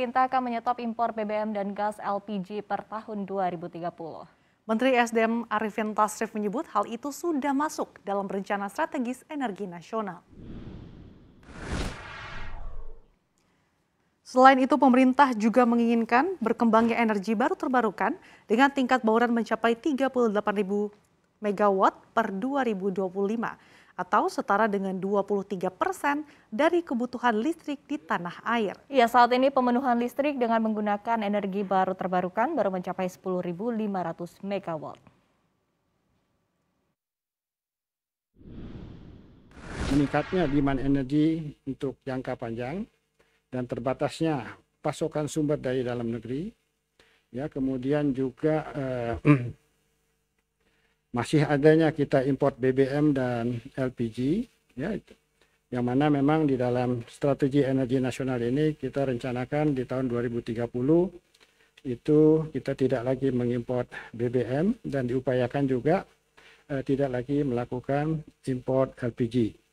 pemerintah akan menyetop impor BBM dan gas LPG per tahun 2030. Menteri SDM Arifin Tasrif menyebut hal itu sudah masuk dalam rencana strategis energi nasional. Selain itu, pemerintah juga menginginkan berkembangnya energi baru terbarukan dengan tingkat bauran mencapai 38.000 MW per 2025 atau setara dengan 23 persen dari kebutuhan listrik di tanah air. Ya, saat ini pemenuhan listrik dengan menggunakan energi baru terbarukan baru mencapai 10.500 megawatt. Meningkatnya demand energi untuk jangka panjang dan terbatasnya pasokan sumber daya dalam negeri, ya kemudian juga eh, masih adanya kita import BBM dan LPG ya itu yang mana memang di dalam strategi energi nasional ini kita rencanakan di tahun 2030 itu kita tidak lagi mengimpor BBM dan diupayakan juga eh, tidak lagi melakukan import LPG.